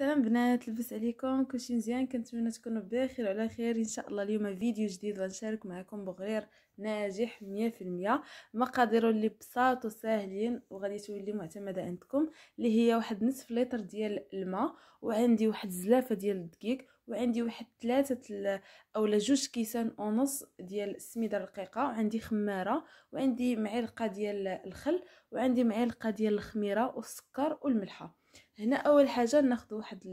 سلام بنات لبس عليكم كلشي مزيان كنتمنى تكونوا بخير وعلى خير ان شاء الله اليوم فيديو جديد غنشارك معكم بغرير ناجح 100% مقادير اللي بساط وساهلين وغادي تولي معتمده عندكم اللي هي واحد نصف لتر ديال الماء وعندي واحد زلافه ديال الدقيق وعندي واحد ثلاثة أو جوج كيسان ونص ديال السميدة الرقيقه وعندي خمارة وعندي معلقة ديال الخل وعندي معلقة ديال الخميرة والسكر والملحة هنا اول حاجه ناخذ واحد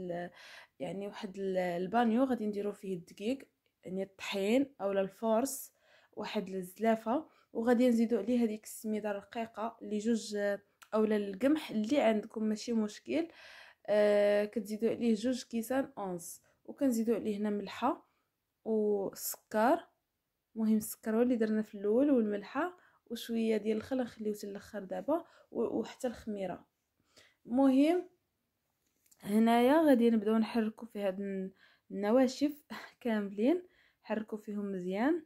يعني واحد البانيو غادي نديرو فيه الدقيق يعني الطحين اولا الفورس واحد الزلافه وغادي نزيدو عليه هذيك السميده الرقيقه اللي جوج اولا القمح اللي عندكم ماشي مشكل آه كتزيدو عليه جوج كيسان اونص وكنزيدو عليه هنا ملحه وسكر مهم السكر هو اللي درنا في الاول والملحه وشويه ديال الخل نخليوه حتى الاخر دابا وحتى الخميره مهم هنايا غادي نبداو نحركو في هاد النواشف كاملين حركو فيهم مزيان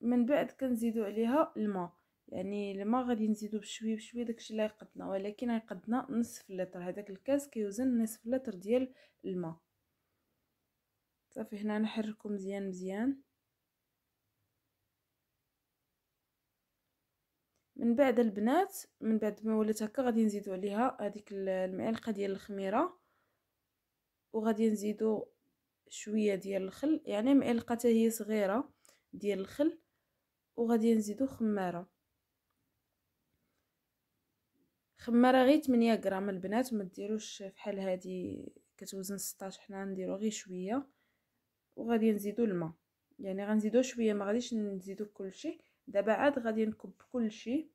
من بعد كنزيدو عليها الماء يعني الماء غادي نزيدو بشوي بشوي داكشي اللي يقدنا ولكن غيقدنا نصف لتر هذاك الكاس كيوزن نصف لتر ديال الماء صافي هنا نحركو مزيان مزيان من بعد البنات من بعد ما ولات هكا غادي نزيدو عليها هذيك المعلقه ديال الخميره وغادي نزيدو شويه ديال الخل يعني معلقه حتى هي صغيره ديال الخل وغادي نزيدو خماره خماره غير 8 غرام البنات ما ديروش فحال هذه كتوزن 16 حنا نديرو غير شويه وغادي نزيدو الماء يعني غنزيدو شويه ما غاديش نزيدو كلشي دابا عاد غادي نكب كلشي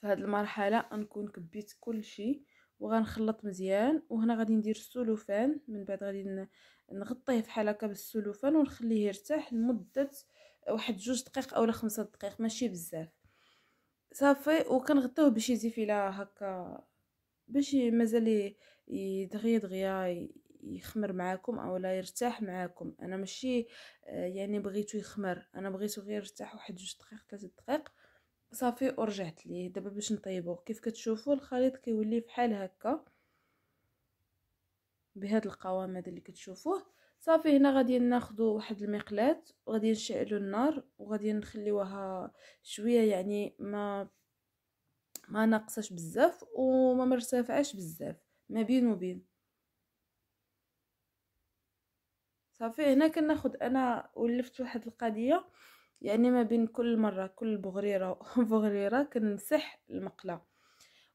في هذه المرحله نكون كبيت كلشي وغنخلط مزيان وهنا غادي ندير السلوفان من بعد غادي نغطيه فحال هكا بالسلوفان ونخليه يرتاح لمده واحد جوج دقائق اولا خمسة دقائق ماشي بزاف صافي وكنغطيوه بشي زفيله هكا باش مازال دغيا دغيا يخمر معاكم او لا يرتاح معاكم انا ماشي آه، يعني بغيتو يخمر انا بغيتو غير يرتاح واحد جوج دقائق ثلاثة دقائق صافي ورجعت ليه دابا باش نطيبوه كيف كتشوفوا الخليط كيولي بحال هكا بهاد القوام هذا اللي كتشوفوه صافي هنا غادي ناخذ واحد المقلاة وغادي نشعلوا النار وغادي نخليوها شويه يعني ما ما ناقصاش بزاف وما مرتفعاش بزاف ما بين وبين صافي هنا كناخد انا ولفت واحد القضيه يعني ما بين كل مره كل بغريره بغريره كنمسح المقله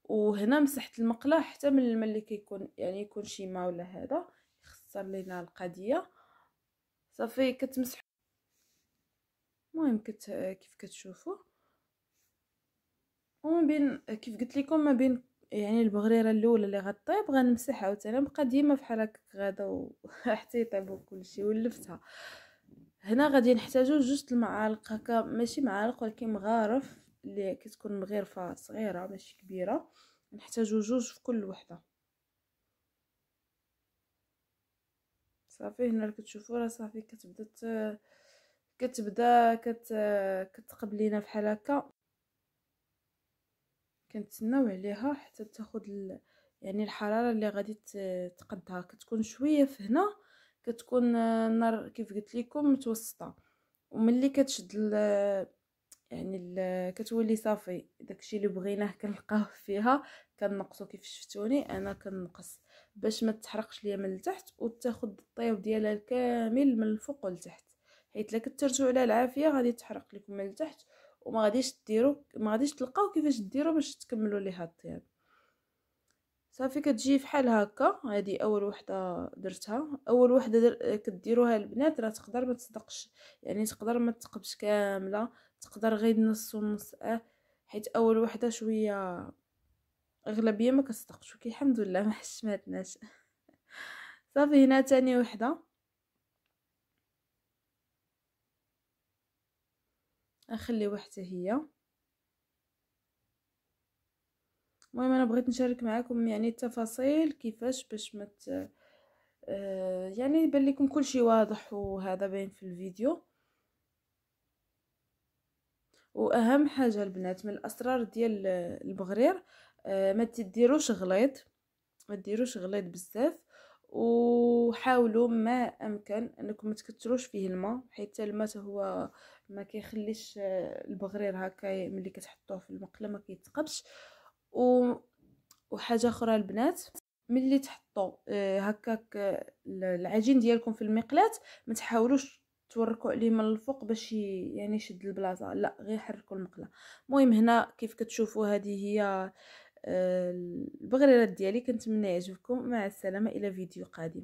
وهنا مسحت المقله حتى من الماء اللي كيكون يعني يكون شي ما ولا هذا يخسر لينا القضيه صافي كتمسح المهم كت كيف كتشوفوا وما بين كيف قلت لكم ما بين يعني البغريره الاولى اللي غطيب غنمسحها عاوتاني بقى ديما في هكاك غدا وحتى يطيب كلشي ولفتها هنا غادي نحتاجو جوج المعالق هكا ماشي معالق ولكن مغارف اللي كتكون مغرفه صغيره ماشي كبيره نحتاجو جوج في كل وحده صافي هنا كتشوفوا راه صافي كتبدا كتبدا كت كتقبلينا بحال هكا كنتسناو عليها حتى تاخد ال... يعني الحراره اللي غادي تقدها كتكون شويه فهنا كتكون النار كيف قلت لكم متوسطه وملي كتشد ال... يعني ال... كتولي صافي داكشي اللي بغيناه كنلقاه فيها كنقصو كيف شفتوني انا كنقص باش ما تحرقش ليا من التحت وتاخد الطياب ديالها كامل من الفوق لتحت حيت لا كترجعوا على العافيه غادي تحرق لكم من التحت وما غاديش ديرو ما غاديش تلقاو كيفاش ديرو باش تكملوا لي هاد صافي كتجي فحال هكا هذه اول وحده درتها اول وحده در... كديروها البنات راه تقدر ما تصدقش يعني تقدر ما تقبش كامله تقدر غير نص ونص اه حيت اول وحده شويه اغلبيه ما كتصدقش وكي الحمد لله ما حشماتناش صافي هنا تاني وحده نخليوه حتى هي المهم انا بغيت نشارك معكم يعني التفاصيل كيفاش باش مت آه يعني يبان لكم كلشي واضح وهذا باين في الفيديو واهم حاجه البنات من الاسرار ديال البغرير آه ما تديروش غليظ ما تديروش غليظ بزاف وحاولوا ما امكن انكم ما تكثروش فيه الماء حيت الماء هو ما كيخليش آه، البغرير هكا ملي كتحطوه في المقله ما كيتقبش و... وحاجه اخرى البنات ملي تحطوا آه، هكاك العجين ديالكم في المقلات ما تحاولوش توركوا عليه من الفوق باش يعني يشد البلاصه لا غير حركوا المقله المهم هنا كيف كتشوفوا هذه هي آه، البغريرات ديالي كنتمنى يعجبكم مع السلامه الى فيديو قادم